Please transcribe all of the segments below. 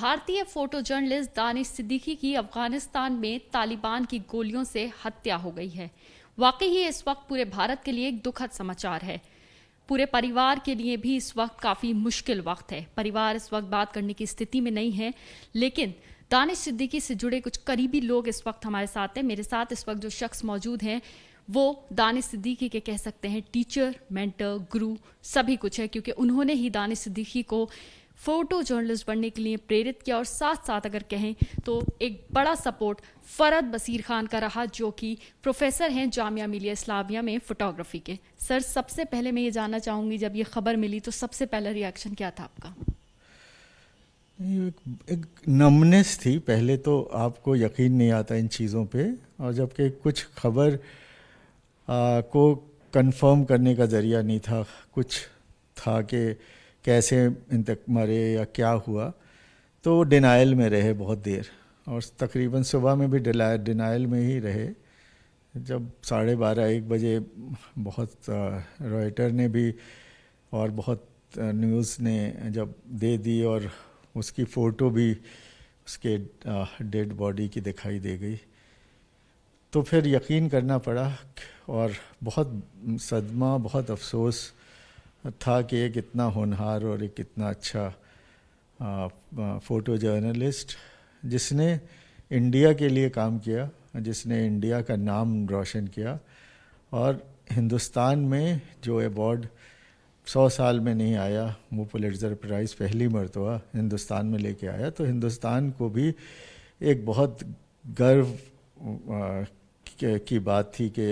भारतीय photo journalist Danish Siddiqui की अफगानिस्तान में तालिबान की गोलियों से हत्या हो गई है वाकई ही इस वक्त पूरे भारत के लिए एक दुखद समाचार है पूरे परिवार के लिए भी इस वक्त काफ़ी मुश्किल वक्त है परिवार इस वक्त बात करने की स्थिति में नहीं है लेकिन दानिश सिद्दीकी से जुड़े कुछ करीबी लोग इस वक्त हमारे साथ हैं मेरे साथ इस वक्त जो शख्स मौजूद हैं वो दानिश सिद्दीकी के कह सकते हैं टीचर मेंटर गुरु सभी कुछ है क्योंकि उन्होंने ही दानिश सिद्दीकी को फ़ोटो जर्नलिस्ट बनने के लिए प्रेरित किया और साथ साथ अगर कहें तो एक बड़ा सपोर्ट फ़रद बसीर खान का रहा जो कि प्रोफेसर हैं जामिया मिलिया इस्लामिया में फ़ोटोग्राफी के सर सबसे पहले मैं ये जानना चाहूँगी जब ये खबर मिली तो सबसे पहला रिएक्शन क्या था आपका एक, एक नमनेस थी पहले तो आपको यकीन नहीं आता इन चीज़ों पे और जबकि कुछ खबर को कंफर्म करने का ज़रिया नहीं था कुछ था कि कैसे इंतक मरे या क्या हुआ तो वो डिनाइल में रहे बहुत देर और तकरीबन सुबह में भी डिनाइल में ही रहे जब साढ़े बारह एक बजे बहुत रॉयटर ने भी और बहुत न्यूज़ ने जब दे दी और उसकी फ़ोटो भी उसके डेड बॉडी की दिखाई दे गई तो फिर यकीन करना पड़ा और बहुत सदमा बहुत अफसोस था कि ये कितना होनहार और एक कितना अच्छा फ़ोटो जर्नलिस्ट जिसने इंडिया के लिए काम किया जिसने इंडिया का नाम रोशन किया और हिंदुस्तान में जो अवार्ड सौ साल में नहीं आया वो पुलिटर प्राइज़ पहली मरतबा हिंदुस्तान में लेके आया तो हिंदुस्तान को भी एक बहुत गर्व की बात थी कि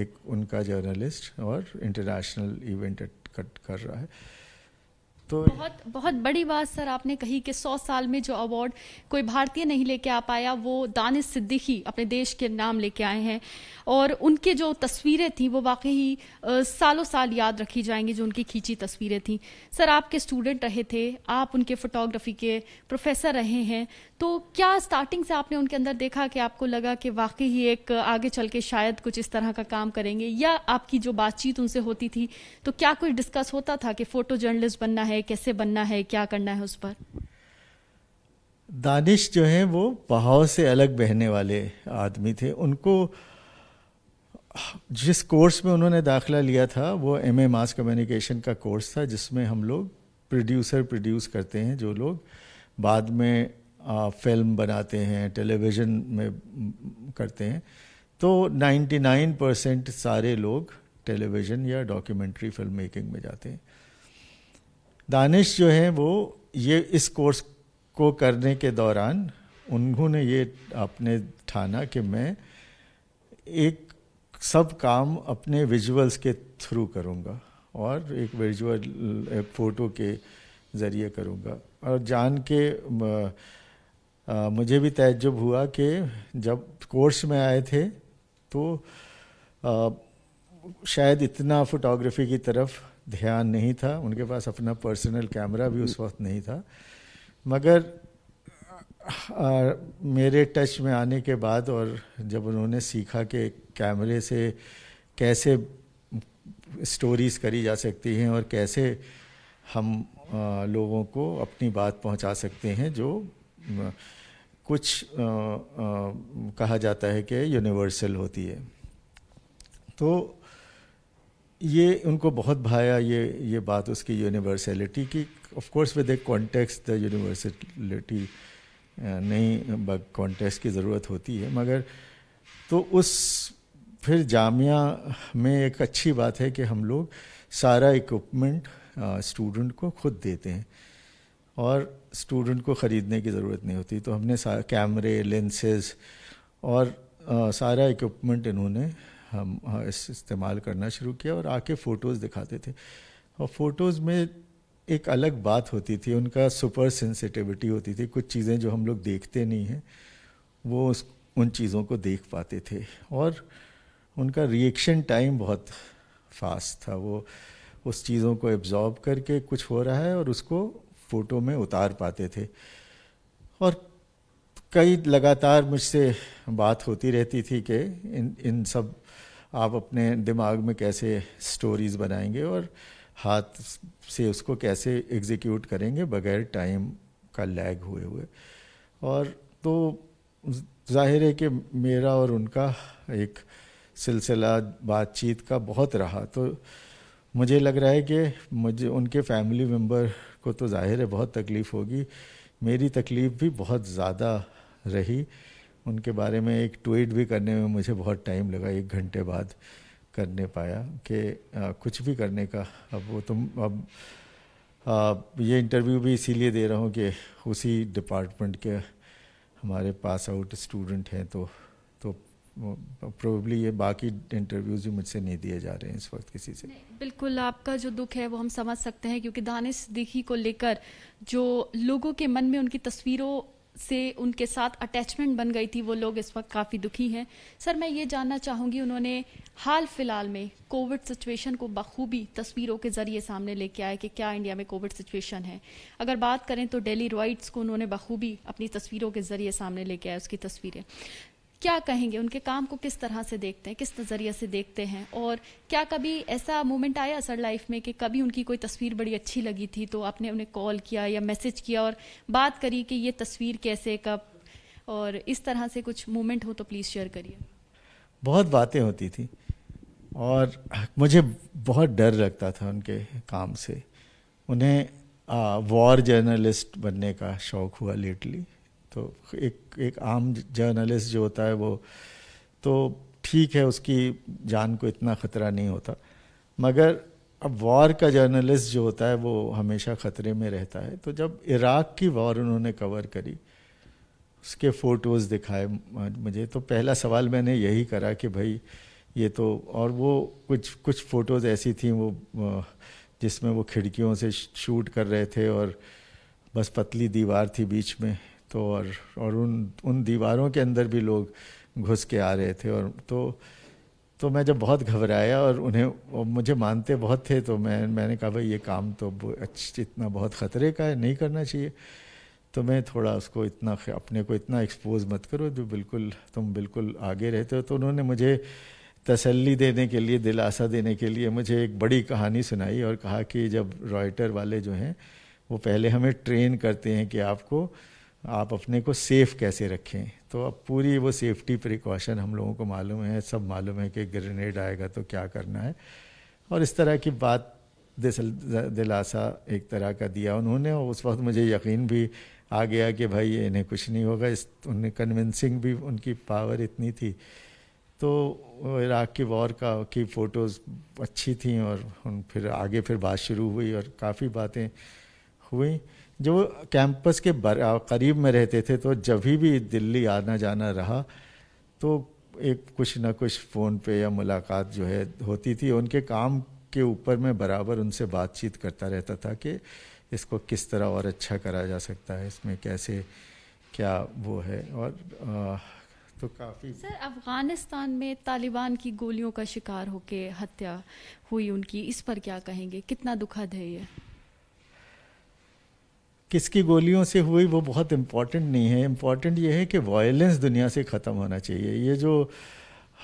एक उनका जर्नलिस्ट और इंटरनेशनल इवेंट कट कर रहा है तो बहुत बहुत बड़ी बात सर आपने कही कि सौ साल में जो अवार्ड कोई भारतीय नहीं लेके आ पाया वो दानिश सिद्दीकी अपने देश के नाम लेके आए हैं और उनके जो तस्वीरें थी वो वाकई सालों साल याद रखी जाएंगी जो उनकी खींची तस्वीरें थी सर आपके स्टूडेंट रहे थे आप उनके फोटोग्राफी के प्रोफेसर रहे हैं तो क्या स्टार्टिंग से आपने उनके अंदर देखा कि आपको लगा कि वाकई ही एक आगे चल के शायद कुछ इस तरह का काम करेंगे या आपकी जो बातचीत उनसे होती थी तो क्या कुछ डिस्कस होता था कि फोटो जर्नलिस्ट बनना है है कैसे बनना है क्या करना है उस पर दानिश जो हैं वो बहाव से अलग बहने वाले आदमी थे उनको जिस कोर्स में उन्होंने दाखला लिया था वो एम ए मास कम्युनिकेशन का कोर्स था जिसमें हम लोग प्रोड्यूसर प्रोड्यूस करते हैं जो लोग बाद में आ, फिल्म बनाते हैं टेलीविज़न में करते हैं तो 99 परसेंट सारे लोग टेलीविज़न या डॉक्यूमेंट्री फिल्म मेकिंग में जाते हैं दानिश जो है वो ये इस कोर्स को करने के दौरान उन्होंने ये अपने ठाना कि मैं एक सब काम अपने विजुअल्स के थ्रू करूँगा और एक विजुअल फ़ोटो के ज़रिए करूँगा और जान के आ, मुझे भी तजुब हुआ कि जब कोर्स में आए थे तो आ, शायद इतना फोटोग्राफी की तरफ ध्यान नहीं था उनके पास अपना पर्सनल कैमरा भी उस वक्त नहीं था मगर आ, मेरे टच में आने के बाद और जब उन्होंने सीखा कि कैमरे से कैसे स्टोरीज़ करी जा सकती हैं और कैसे हम आ, लोगों को अपनी बात पहुंचा सकते हैं जो आ, कुछ आ, आ, कहा जाता है कि यूनिवर्सल होती है तो ये उनको बहुत भाया ये ये बात उसकी यूनिवर्सलिटी की of course with a context the universality नहीं कॉन्टेक्स्ट की ज़रूरत होती है मगर तो उस फिर जामिया में एक अच्छी बात है कि हम लोग सारा इक्विपमेंट स्टूडेंट uh, को खुद देते हैं और स्टूडेंट को ख़रीदने की ज़रूरत नहीं होती तो हमने कैमरे लेंसेज और आ, uh, सारा इक्विपमेंट इन्होंने हम हाँ, इस इस्तेमाल करना शुरू किया और आके फ़ोटोज़ दिखाते थे और फ़ोटोज़ में एक अलग बात होती थी उनका सुपर सेंसिटिविटी होती थी कुछ चीज़ें जो हम लोग देखते नहीं हैं वो उस उन चीज़ों को देख पाते थे और उनका रिएक्शन टाइम बहुत फास्ट था वो उस चीज़ों को एब्जॉर्ब करके कुछ हो रहा है और उसको फ़ोटो में उतार पाते थे और कई लगातार मुझसे बात होती रहती थी कि इन इन सब आप अपने दिमाग में कैसे स्टोरीज़ बनाएंगे और हाथ से उसको कैसे एग्जीक्यूट करेंगे बगैर टाइम का लैग हुए हुए और तो जाहिर है कि मेरा और उनका एक सिलसिला बातचीत का बहुत रहा तो मुझे लग रहा है कि मुझे उनके फैमिली मेम्बर को तो जाहिर है बहुत तकलीफ़ होगी मेरी तकलीफ़ भी बहुत ज़्यादा रही उनके बारे में एक ट्वीट भी करने में मुझे बहुत टाइम लगा एक घंटे बाद करने पाया कि कुछ भी करने का अब वो तुम तो, अब आ, ये इंटरव्यू भी इसीलिए दे रहा हूँ कि उसी डिपार्टमेंट के हमारे पास आउट स्टूडेंट हैं तो तो प्रोबेबली ये बाकी इंटरव्यूज भी मुझसे नहीं दिए जा रहे हैं इस वक्त किसी से बिल्कुल आपका जो दुख है वो हम समझ सकते हैं क्योंकि दानिश दिखी को लेकर जो लोगों के मन में उनकी तस्वीरों से उनके साथ अटैचमेंट बन गई थी वो लोग इस वक्त काफ़ी दुखी हैं सर मैं ये जानना चाहूंगी उन्होंने हाल फिलहाल में कोविड सिचुएशन को बखूबी तस्वीरों के जरिए सामने लेके आए कि क्या इंडिया में कोविड सिचुएशन है अगर बात करें तो डेली रॉइड्स को उन्होंने बखूबी अपनी तस्वीरों के जरिए सामने लेके आए उसकी तस्वीरें क्या कहेंगे उनके काम को किस तरह से देखते हैं किस नज़रिए से देखते हैं और क्या कभी ऐसा मोमेंट आया सर लाइफ में कि कभी उनकी कोई तस्वीर बड़ी अच्छी लगी थी तो आपने उन्हें कॉल किया या मैसेज किया और बात करी कि ये तस्वीर कैसे कब और इस तरह से कुछ मोमेंट हो तो प्लीज़ शेयर करिए बहुत बातें होती थी और मुझे बहुत डर लगता था उनके काम से उन्हें वॉर जर्नलिस्ट बनने का शौक़ हुआ लेटली तो एक एक आम जर्नलिस्ट जो होता है वो तो ठीक है उसकी जान को इतना ख़तरा नहीं होता मगर अब वॉर का जर्नलिस्ट जो होता है वो हमेशा ख़तरे में रहता है तो जब इराक़ की वॉर उन्होंने कवर करी उसके फ़ोटोज़ दिखाए मुझे तो पहला सवाल मैंने यही करा कि भाई ये तो और वो कुछ कुछ फ़ोटोज़ ऐसी थी वो जिसमें वो खिड़कियों से शूट कर रहे थे और बस पतली दीवार थी बीच में तो और और उन उन दीवारों के अंदर भी लोग घुस के आ रहे थे और तो तो मैं जब बहुत घबराया और उन्हें और मुझे मानते बहुत थे तो मैं मैंने कहा भाई ये काम तो इतना बहुत ख़तरे का है नहीं करना चाहिए तो मैं थोड़ा उसको इतना अपने को इतना एक्सपोज मत करो जो बिल्कुल तुम बिल्कुल आगे रहते हो तो उन्होंने मुझे तसल्ली देने के लिए दिलासा देने के लिए मुझे एक बड़ी कहानी सुनाई और कहा कि जब रॉयटर वाले जो हैं वो पहले हमें ट्रेन करते हैं कि आपको आप अपने को सेफ कैसे रखें तो अब पूरी वो सेफ्टी प्रिकॉशन हम लोगों को मालूम है सब मालूम है कि ग्रेनेड आएगा तो क्या करना है और इस तरह की बात दिलासा एक तरह का दिया उन्होंने और उस वक्त मुझे यकीन भी आ गया कि भाई इन्हें कुछ नहीं होगा इस उन्हें कन्विंसिंग भी उनकी पावर इतनी थी तो इराक़ की वॉर का की फ़ोटोज़ अच्छी थी और उन फिर आगे फिर बात शुरू हुई और काफ़ी बातें हुई जो कैंपस के करीब में रहते थे तो जब भी दिल्ली आना जाना रहा तो एक कुछ ना कुछ फ़ोन पे या मुलाकात जो है होती थी उनके काम के ऊपर मैं बराबर उनसे बातचीत करता रहता था कि इसको किस तरह और अच्छा करा जा सकता है इसमें कैसे क्या वो है और आ, तो काफ़ी सर अफ़गानिस्तान में तालिबान की गोलियों का शिकार होकर हत्या हुई उनकी इस पर क्या कहेंगे कितना दुखद है ये किसकी गोलियों से हुई वो बहुत इम्पॉर्टेंट नहीं है इम्पॉर्टेंट ये है कि वायलेंस दुनिया से ख़त्म होना चाहिए ये जो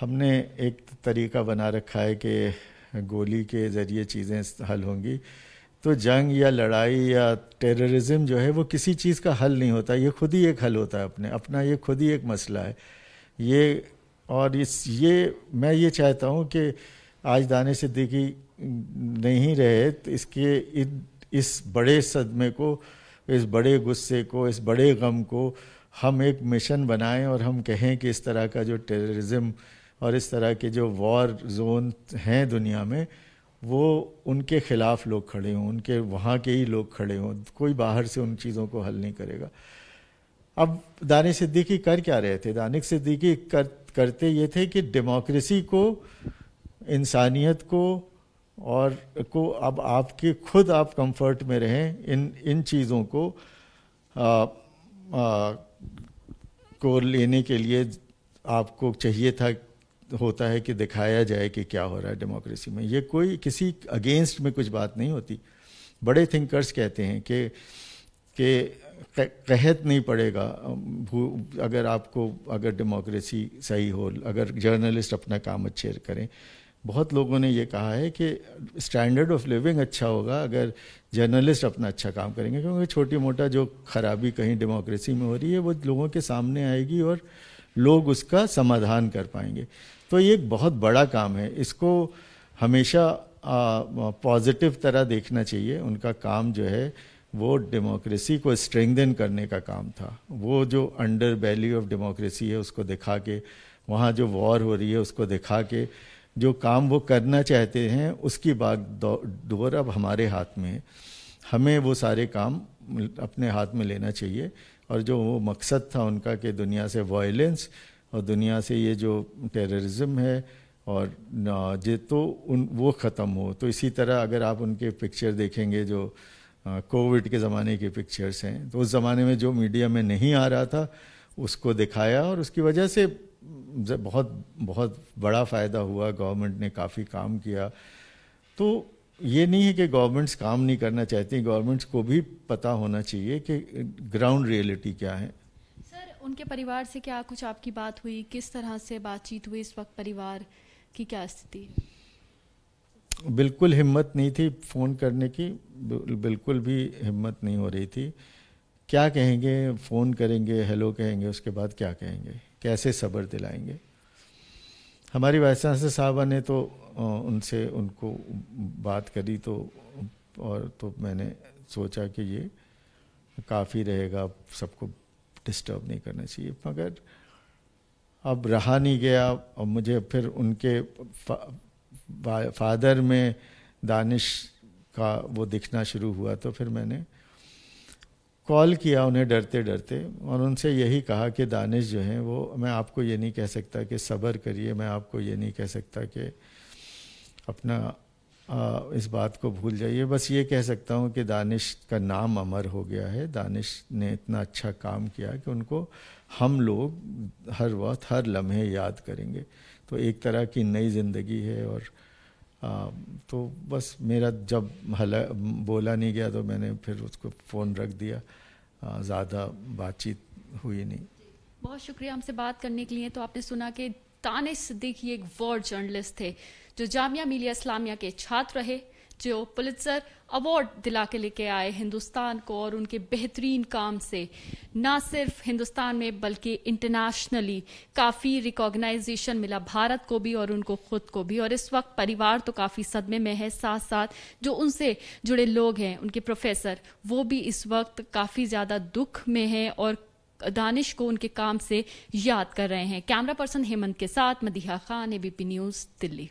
हमने एक तरीका बना रखा है कि गोली के ज़रिए चीज़ें हल होंगी तो जंग या लड़ाई या टेररिज्म जो है वो किसी चीज़ का हल नहीं होता ये खुद ही एक हल होता है अपने अपना ये खुद ही एक मसला है ये और इस ये मैं ये चाहता हूँ कि आज दाने सिद्दीकी नहीं रहे तो इसके इस बड़े सदमे को इस बड़े गुस्से को इस बड़े गम को हम एक मिशन बनाएं और हम कहें कि इस तरह का जो टेररिज्म और इस तरह के जो वॉर जोन हैं दुनिया में वो उनके ख़िलाफ़ लोग खड़े हों उनके वहाँ के ही लोग खड़े हों कोई बाहर से उन चीज़ों को हल नहीं करेगा अब दान सिद्दीकी कर क्या रहे थे दानिक सिद्दीकी कर करते ये थे कि डेमोक्रेसी को इंसानियत को और को अब आपके खुद आप कंफर्ट में रहें इन इन चीज़ों को आ, आ, को लेने के लिए आपको चाहिए था होता है कि दिखाया जाए कि क्या हो रहा है डेमोक्रेसी में ये कोई किसी अगेंस्ट में कुछ बात नहीं होती बड़े थिंकर्स कहते हैं कि कि कहत नहीं पड़ेगा अगर आपको अगर डेमोक्रेसी सही हो अगर जर्नलिस्ट अपना काम अच्छे करें बहुत लोगों ने ये कहा है कि स्टैंडर्ड ऑफ लिविंग अच्छा होगा अगर जर्नलिस्ट अपना अच्छा काम करेंगे क्योंकि छोटी मोटा जो खराबी कहीं डेमोक्रेसी में हो रही है वो लोगों के सामने आएगी और लोग उसका समाधान कर पाएंगे तो ये एक बहुत बड़ा काम है इसको हमेशा पॉजिटिव तरह देखना चाहिए उनका काम जो है वो डेमोक्रेसी को स्ट्रेंथन करने का काम था वो जो अंडर वैल्यू ऑफ डेमोक्रेसी है उसको दिखा के वहाँ जो वॉर हो रही है उसको दिखा के जो काम वो करना चाहते हैं उसकी बाग डोर अब हमारे हाथ में है हमें वो सारे काम अपने हाथ में लेना चाहिए और जो वो मकसद था उनका कि दुनिया से वायलेंस और दुनिया से ये जो टेररिज्म है और जे तो उन वो ख़त्म हो तो इसी तरह अगर आप उनके पिक्चर देखेंगे जो कोविड के ज़माने के पिक्चर्स हैं तो उस ज़माने में जो मीडिया में नहीं आ रहा था उसको दिखाया और उसकी वजह से बहुत बहुत बड़ा फ़ायदा हुआ गवर्नमेंट ने काफ़ी काम किया तो ये नहीं है कि गवर्नमेंट्स काम नहीं करना चाहती गवर्नमेंट्स को भी पता होना चाहिए कि ग्राउंड रियलिटी क्या है सर उनके परिवार से क्या कुछ आपकी बात हुई किस तरह से बातचीत हुई इस वक्त परिवार की क्या स्थिति बिल्कुल हिम्मत नहीं थी फ़ोन करने की बिल्कुल भी हिम्मत नहीं हो रही थी क्या कहेंगे फ़ोन करेंगे हेलो कहेंगे उसके बाद क्या कहेंगे कैसे सब्र दिलाएंगे हमारी वाइस चांसलर साहबा ने तो उनसे उनको बात करी तो और तो मैंने सोचा कि ये काफ़ी रहेगा सबको डिस्टर्ब नहीं करना चाहिए मगर अब रहा नहीं गया और मुझे फिर उनके फा, फा, फादर में दानिश का वो दिखना शुरू हुआ तो फिर मैंने कॉल किया उन्हें डरते डरते और उनसे यही कहा कि दानिश जो हैं वो मैं आपको ये नहीं कह सकता कि सब्र करिए मैं आपको ये नहीं कह सकता कि अपना आ, इस बात को भूल जाइए बस ये कह सकता हूँ कि दानिश का नाम अमर हो गया है दानिश ने इतना अच्छा काम किया कि उनको हम लोग हर वक्त हर लम्हे याद करेंगे तो एक तरह की नई ज़िंदगी है और Um, तो बस मेरा जब हला बोला नहीं गया तो मैंने फिर उसको फ़ोन रख दिया ज़्यादा बातचीत हुई नहीं बहुत शुक्रिया हमसे बात करने के लिए तो आपने सुना कि तानिश सिद्दीकी एक वर्ड जर्नलिस्ट थे जो जामिया मिलिया इस्लामिया के छात्र रहे जो पुलित्जर अवार्ड दिला के लेके आए हिंदुस्तान को और उनके बेहतरीन काम से ना सिर्फ हिंदुस्तान में बल्कि इंटरनेशनली काफ़ी रिकॉग्नाइजेशन मिला भारत को भी और उनको खुद को भी और इस वक्त परिवार तो काफ़ी सदमे में है साथ साथ जो उनसे जुड़े लोग हैं उनके प्रोफेसर वो भी इस वक्त काफ़ी ज़्यादा दुख में है और दानिश को उनके काम से याद कर रहे हैं कैमरा पर्सन हेमंत के साथ मदीहा खान एबीपी न्यूज़ दिल्ली